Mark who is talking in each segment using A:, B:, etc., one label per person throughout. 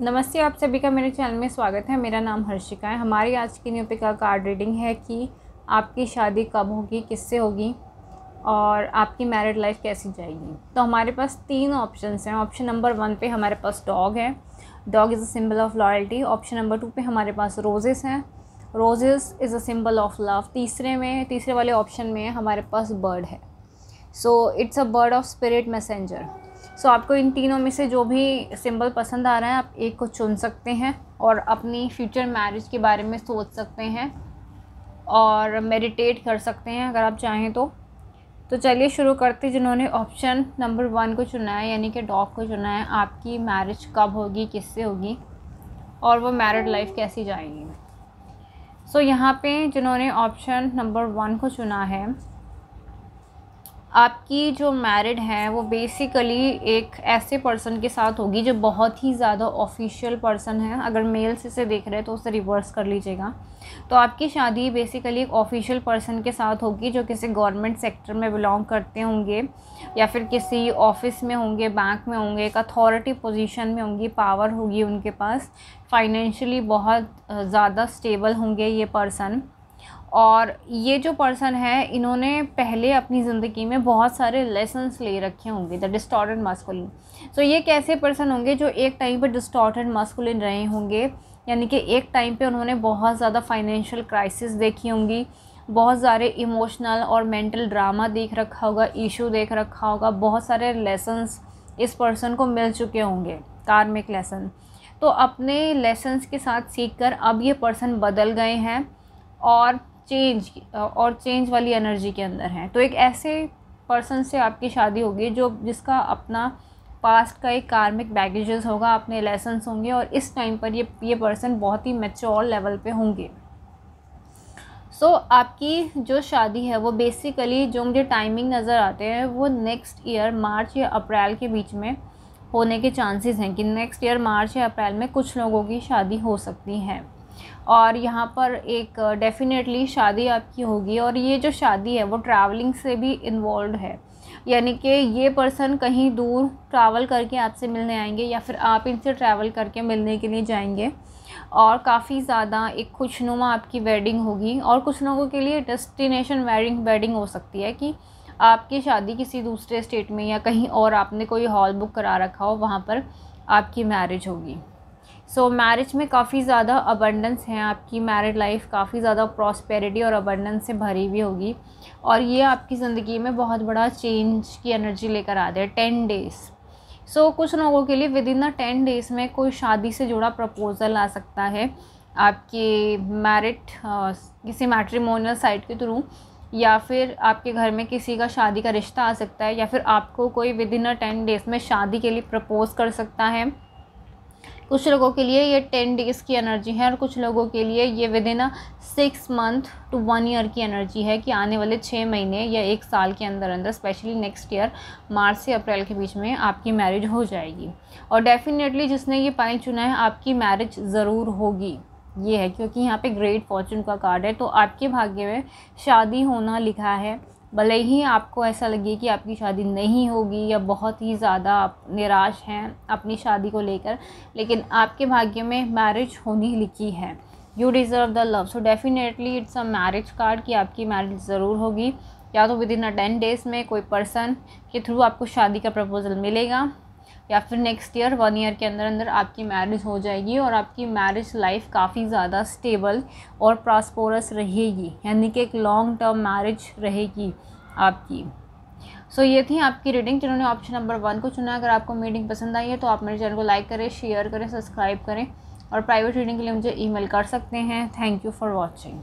A: नमस्ते आप सभी का मेरे चैनल में स्वागत है मेरा नाम हर्षिका है हमारी आज की न्यू पिका कार्ड रीडिंग है कि आपकी शादी कब होगी किससे होगी और आपकी मैरिड लाइफ कैसी जाएगी तो हमारे पास तीन ऑप्शंस हैं ऑप्शन नंबर वन पे हमारे पास डॉग है dog is a symbol of loyalty option number two पे हमारे पास रोजेस हैं roses is a symbol of love तीसरे में तीसरे वाले ऑप्शन में हमारे पास बर्ड है so it's a bird of spirit messenger so so, आपको इन तीनों में से जो भी सिंबल पसंद आ रहा है आप एक को चुन सकते हैं और अपनी फ्यूचर मैरिज के बारे में सोच सकते हैं और मेडिटेट कर सकते हैं अगर आप चाहें तो तो चलिए शुरू करते जिन्होंने ऑप्शन नंबर वन को चुना है यानी कि डॉग को चुना है आपकी मैरिज कब होगी किससे होगी और वो मैरिड लाइफ कैसी जाएगी सो so, यहाँ पे जिन्होंने ऑप्शन नंबर वन को चुना है आपकी जो मैरिड है वो बेसिकली एक ऐसे पर्सन के साथ होगी जो बहुत ही ज़्यादा ऑफिशियल पर्सन है अगर मेल्स इसे देख रहे हैं तो उसे रिवर्स कर लीजिएगा तो आपकी शादी बेसिकली एक ऑफिशियल पर्सन के साथ होगी जो किसी गवर्नमेंट सेक्टर में बिलोंग करते होंगे या फिर किसी ऑफिस में होंगे बैंक में होंगे एक अथॉरिटी पोजिशन में होंगी पावर होगी उनके पास फाइनेंशली बहुत ज़्यादा स्टेबल होंगे ये पर्सन और ये जो पर्सन है इन्होंने पहले अपनी ज़िंदगी में बहुत सारे लेसन्स ले रखे होंगे द डिस्टॉर्टेड मास्कुलिन सो ये कैसे पर्सन होंगे जो एक टाइम पर डिस्टॉर्टेड मास्कुलिन रहे होंगे यानी कि एक टाइम पे उन्होंने बहुत ज़्यादा फाइनेंशियल क्राइसिस देखी होंगी बहुत सारे इमोशनल और मेंटल ड्रामा देख रखा होगा इशू देख रखा होगा बहुत सारे लेसन्स इस पर्सन को मिल चुके होंगे कार्मिक लेसन तो अपने लेसन्स के साथ सीख कर अब ये पर्सन बदल गए हैं और चेंज और चेंज वाली एनर्जी के अंदर हैं तो एक ऐसे पर्सन से आपकी शादी होगी जो जिसका अपना पास्ट का एक कार्मिक बैगेजेस होगा अपने लेसन्स होंगे और इस टाइम पर ये ये पर्सन बहुत ही मेच्योर लेवल पे होंगे सो so, आपकी जो शादी है वो बेसिकली जो मुझे टाइमिंग नज़र आते हैं वो नेक्स्ट ईयर मार्च या अप्रैल के बीच में होने के चांसेस हैं कि नेक्स्ट ईयर मार्च या अप्रैल में कुछ लोगों की शादी हो सकती है और यहाँ पर एक डेफ़िनेटली शादी आपकी होगी और ये जो शादी है वो ट्रैवलिंग से भी इन्वॉल्व है यानी कि ये पर्सन कहीं दूर ट्रैवल करके आपसे मिलने आएंगे या फिर आप इनसे ट्रैवल करके मिलने के लिए जाएंगे और काफ़ी ज़्यादा एक खुशनुमा आपकी वेडिंग होगी और कुछ लोगों के लिए डेस्टिनेशन वेडिंग वेडिंग हो सकती है कि आपकी शादी किसी दूसरे स्टेट में या कहीं और आपने कोई हॉल बुक करा रखा हो वहाँ पर आपकी मैरिज होगी सो so, मैरिज में काफ़ी ज़्यादा अबंडेंस है आपकी मैरिड लाइफ काफ़ी ज़्यादा प्रॉस्पेरिटी और अबंडेंस से भरी हुई होगी और ये आपकी ज़िंदगी में बहुत बड़ा चेंज की एनर्जी लेकर आ जाए टेन डेज़ सो so, कुछ लोगों के लिए within the ten days में कोई शादी से जुड़ा प्रपोज़ल आ सकता है आपके मैरिट किसी मैट्रीमोनियल साइट के थ्रू या फिर आपके घर में किसी का शादी का रिश्ता आ सकता है या फिर आपको कोई within a ten days में शादी के लिए प्रपोज़ कर सकता है कुछ लोगों के लिए ये टेन डेज़ की एनर्जी है और कुछ लोगों के लिए ये within six month to one year की एनर्जी है कि आने वाले छः महीने या एक साल के अंदर अंदर स्पेशली नेक्स्ट ईयर मार्च से अप्रैल के बीच में आपकी मैरिज हो जाएगी और डेफिनेटली जिसने ये पॉइंट चुना है आपकी मैरिज ज़रूर होगी ये है क्योंकि यहाँ पे ग्रेट फॉर्चून का कार्ड है तो आपके भाग्य में शादी होना लिखा है भले ही आपको ऐसा लगे कि आपकी शादी नहीं होगी या बहुत ही ज़्यादा आप निराश हैं अपनी शादी को लेकर लेकिन आपके भाग्य में मैरिज होनी लिखी है you deserve the love so definitely it's a marriage card कि आपकी मैरिज ज़रूर होगी या तो within a ten days में कोई पर्सन के थ्रू आपको शादी का प्रपोज़ल मिलेगा या फिर नेक्स्ट ईयर वन ईयर के अंदर अंदर आपकी मैरिज हो जाएगी और आपकी मैरिज लाइफ काफ़ी ज़्यादा स्टेबल और प्रॉस्पोरस रहेगी यानी कि एक लॉन्ग टर्म मैरिज रहेगी आपकी सो so, ये थी आपकी रीडिंग जिन्होंने ऑप्शन नंबर वन को चुना अगर आपको मीडिंग पसंद आई है तो आप मेरे चैनल को लाइक करें शेयर करें सब्सक्राइब करें और प्राइवेट रीडिंग के लिए मुझे ईमेल कर सकते हैं थैंक यू फॉर वॉचिंग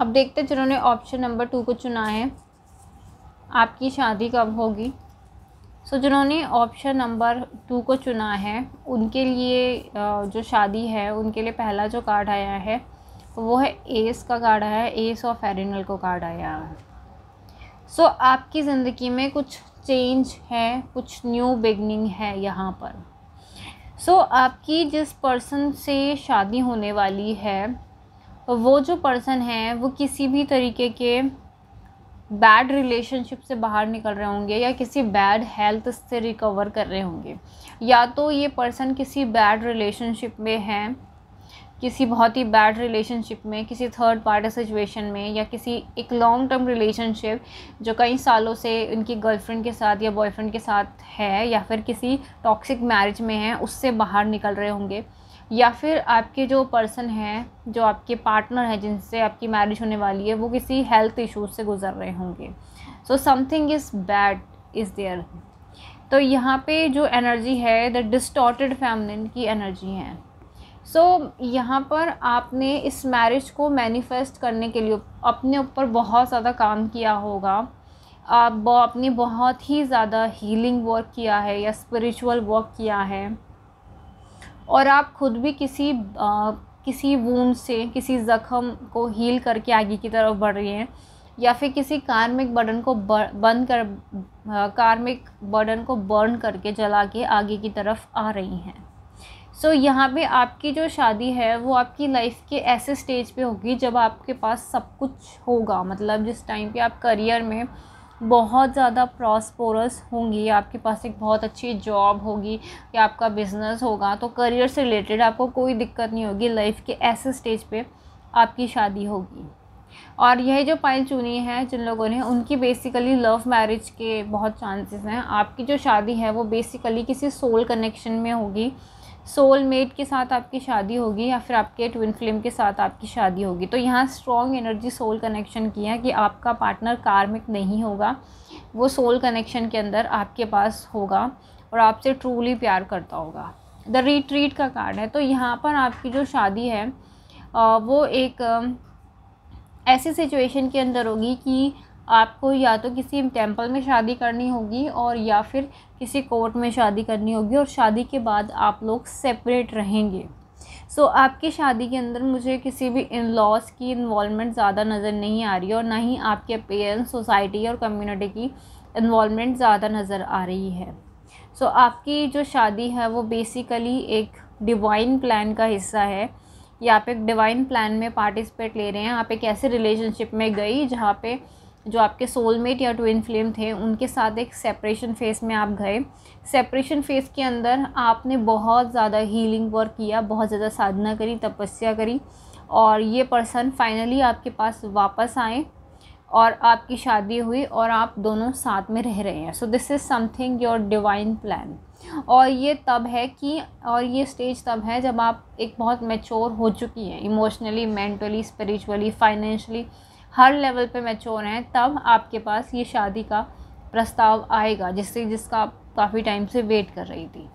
A: अब देखते हैं जिन्होंने ऑप्शन नंबर टू को चुना है आपकी शादी कब होगी सो so, जिन्होंने ऑप्शन नंबर टू को चुना है उनके लिए जो शादी है उनके लिए पहला जो कार्ड आया है वो है एस का कार्ड आया है एस ऑफ एरिनल को कार्ड आया है सो so, आपकी ज़िंदगी में कुछ चेंज है कुछ न्यू बिगनिंग है यहाँ पर सो so, आपकी जिस पर्सन से शादी होने वाली है वो जो पर्सन है वो किसी भी तरीके के बैड रिलेशनशिप से बाहर निकल रहे होंगे या किसी बैड हेल्थ से रिकवर कर रहे होंगे या तो ये पर्सन किसी बैड रिलेशनशिप में है किसी बहुत ही बैड रिलेशनशिप में किसी थर्ड पार्टी सिचुएशन में या किसी एक लॉन्ग टर्म रिलेशनशिप जो कई सालों से इनकी गर्लफ्रेंड के साथ या बॉयफ्रेंड के साथ है या फिर किसी टॉक्सिक मैरिज में है उससे बाहर निकल रहे होंगे या फिर आपके जो पर्सन हैं जो आपके पार्टनर हैं जिनसे आपकी मैरिज होने वाली है वो किसी हेल्थ इश्यूज से गुजर रहे होंगे so something is bad is there तो यहाँ पे जो एनर्जी है द डिस्टॉटेड फैमिलिन की एनर्जी है सो so, यहाँ पर आपने इस मैरिज को मैनिफेस्ट करने के लिए अपने ऊपर बहुत ज़्यादा काम किया होगा आप आपने बहुत ही ज़्यादा हीलिंग वर्क किया है या स्पिरिचुअल वर्क किया है और आप खुद भी किसी आ, किसी वून से किसी जख्म को हील करके आगे की तरफ बढ़ रही हैं या फिर किसी कार्मिक बर्डन को बंद कर कार्मिक बर्डन को बर्न करके जला के आगे की तरफ आ रही हैं सो so, यहाँ पे आपकी जो शादी है वो आपकी लाइफ के ऐसे स्टेज पे होगी जब आपके पास सब कुछ होगा मतलब जिस टाइम पे आप करियर में बहुत ज़्यादा प्रॉस्पोरस होंगी आपके पास एक बहुत अच्छी जॉब होगी या आपका बिज़नेस होगा तो करियर से रिलेटेड आपको कोई दिक्कत नहीं होगी लाइफ के ऐसे स्टेज पे आपकी शादी होगी और यह जो पाइल चुनी है जिन लोगों ने उनकी बेसिकली लव मैरिज के बहुत चांसेस हैं आपकी जो शादी है वो बेसिकली किसी सोल कनेक्शन में होगी सोल मेट के साथ आपकी शादी होगी या फिर आपके ट्विन फ्लेम के साथ आपकी शादी होगी तो यहाँ स्ट्रॉन्ग एनर्जी सोल कनेक्शन की है कि आपका पार्टनर कार्मिक नहीं होगा वो सोल कनेक्शन के अंदर आपके पास होगा और आपसे ट्रूली प्यार करता होगा द रिट्रीट का कार्ड है तो यहाँ पर आपकी जो शादी है वो एक ऐसी सिचुएशन के अंदर होगी कि आपको या तो किसी टेंपल में शादी करनी होगी और या फिर किसी कोर्ट में शादी करनी होगी और शादी के बाद आप लोग सेपरेट रहेंगे सो so, आपकी शादी के अंदर मुझे किसी भी इन लॉस की इन्वॉलमेंट ज़्यादा नज़र नहीं आ रही और ना ही आपके पेरेंट्स सोसाइटी और कम्युनिटी की इन्वॉलमेंट ज़्यादा नज़र आ रही है सो so, आपकी जो शादी है वो बेसिकली एक डिवाइन प्लान का हिस्सा है या आप एक डिवाइन प्लान में पार्टिसिपेट ले रहे हैं आप एक ऐसे रिलेशनशिप में गई जहाँ पे जो आपके सोलमेट या ट्विन फ्लेम थे उनके साथ एक सेपरेशन फेस में आप गए सेपरेशन फेस के अंदर आपने बहुत ज़्यादा हीलिंग वर्क किया बहुत ज़्यादा साधना करी तपस्या करी और ये पर्सन फाइनली आपके पास वापस आए और आपकी शादी हुई और आप दोनों साथ में रह रहे हैं so this is something your divine plan और ये तब है कि और ये स्टेज तब है जब आप एक बहुत मैच्योर हो चुकी हैं इमोशनली मेंटली स्पिरिचुअली फाइनेंशली हर लेवल पे मैच्योर हैं तब आपके पास ये शादी का प्रस्ताव आएगा जिससे जिसका आप काफ़ी टाइम से वेट कर रही थी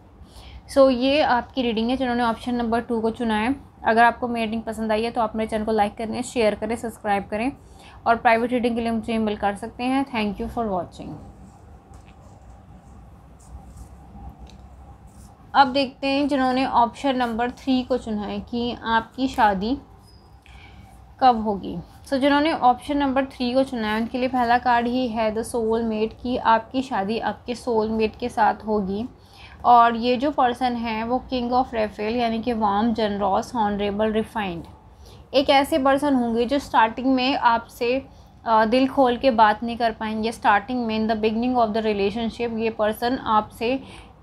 A: सो so, ये आपकी रीडिंग है जिन्होंने ऑप्शन नंबर टू को चुना है अगर आपको मेरी रीडिंग पसंद आई है तो आप मेरे चैनल को लाइक करें शेयर करें सब्सक्राइब करें और प्राइवेट रीडिंग के लिए मुझे ईमेल कर सकते हैं थैंक यू फॉर वॉचिंग अब देखते हैं जिन्होंने ऑप्शन नंबर थ्री को चुना है कि आपकी शादी कब होगी सो so, जिन्होंने ऑप्शन नंबर थ्री को चुना है उनके लिए पहला कार्ड ही है द सोल मेट की आपकी शादी आपके सोल मेट के साथ होगी और ये जो पर्सन है वो किंग ऑफ रेफेल यानी कि वाम जनरॉस हॉनरेबल रिफाइंड एक ऐसे पर्सन होंगे जो स्टार्टिंग में आपसे दिल खोल के बात नहीं कर पाएंगे स्टार्टिंग में in the beginning of the relationship ये पर्सन आपसे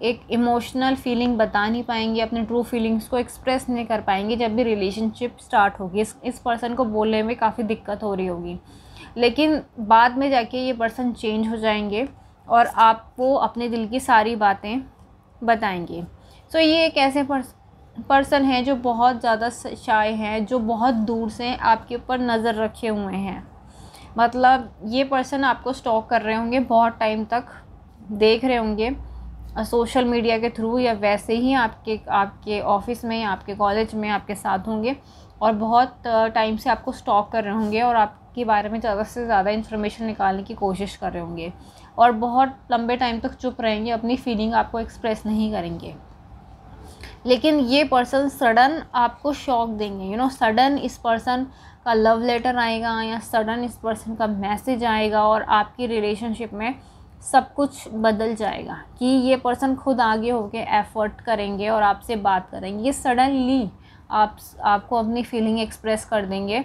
A: एक इमोशनल फीलिंग बता नहीं पाएंगे अपने ट्रू फीलिंग्स को एक्सप्रेस नहीं कर पाएंगे जब भी रिलेशनशिप स्टार्ट होगी इस इस पर्सन को बोलने में काफ़ी दिक्कत हो रही होगी लेकिन बाद में जाके ये पर्सन चेंज हो जाएंगे और आपको अपने दिल की सारी बातें बताएंगे सो so, ये एक ऐसे पर्स पर्सन हैं जो बहुत ज़्यादा शाय हैं जो बहुत दूर से आपके ऊपर नज़र रखे हुए हैं मतलब ये पर्सन आपको स्टॉक कर रहे होंगे बहुत टाइम तक देख रहे होंगे सोशल मीडिया के थ्रू या वैसे ही आपके आपके ऑफिस में आपके कॉलेज में आपके साथ होंगे और बहुत टाइम से आपको स्टॉक कर रहे होंगे और आपके बारे में ज़्यादा से ज़्यादा इन्फॉर्मेशन निकालने की कोशिश कर रहे होंगे और बहुत लंबे टाइम तक चुप रहेंगे अपनी फीलिंग आपको एक्सप्रेस नहीं करेंगे लेकिन ये पर्सन सडन आपको शॉक देंगे यू नो सडन इस पर्सन का लव लेटर आएगा या सडन इस पर्सन का मैसेज आएगा और आपकी रिलेशनशिप में सब कुछ बदल जाएगा कि ये पर्सन खुद आगे होके एफर्ट करेंगे और आपसे बात करेंगे ये सडनली आप आपको अपनी फीलिंग एक्सप्रेस कर देंगे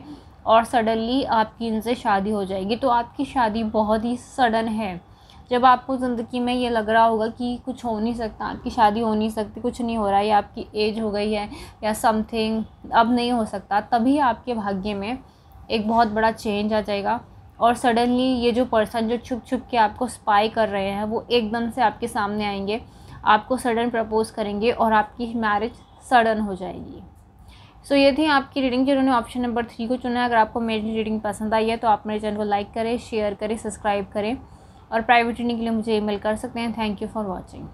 A: और सडनली आपकी इनसे शादी हो जाएगी तो आपकी शादी बहुत ही सडन है जब आपको ज़िंदगी में ये लग रहा होगा कि कुछ हो नहीं सकता आपकी शादी हो नहीं सकती कुछ नहीं हो रहा है या आपकी एज हो गई है या समथिंग अब नहीं हो सकता तभी आपके भाग्य में एक बहुत बड़ा चेंज आ जाएगा और सडनली ये जो पर्सन जो छुप छुप के आपको स्पाई कर रहे हैं वो एकदम से आपके सामने आएंगे आपको सडन प्रपोज करेंगे और आपकी मैरिज सडन हो जाएगी सो so, ये थी आपकी रीडिंग जिन्होंने ऑप्शन नंबर थ्री को चुना है अगर आपको मेरी रीडिंग पसंद आई है तो आप मेरे चैनल को लाइक करें शेयर करें सब्सक्राइब करें और प्राइवेट रीडिंग के लिए मुझे ईमेल कर सकते हैं थैंक यू फॉर वॉचिंग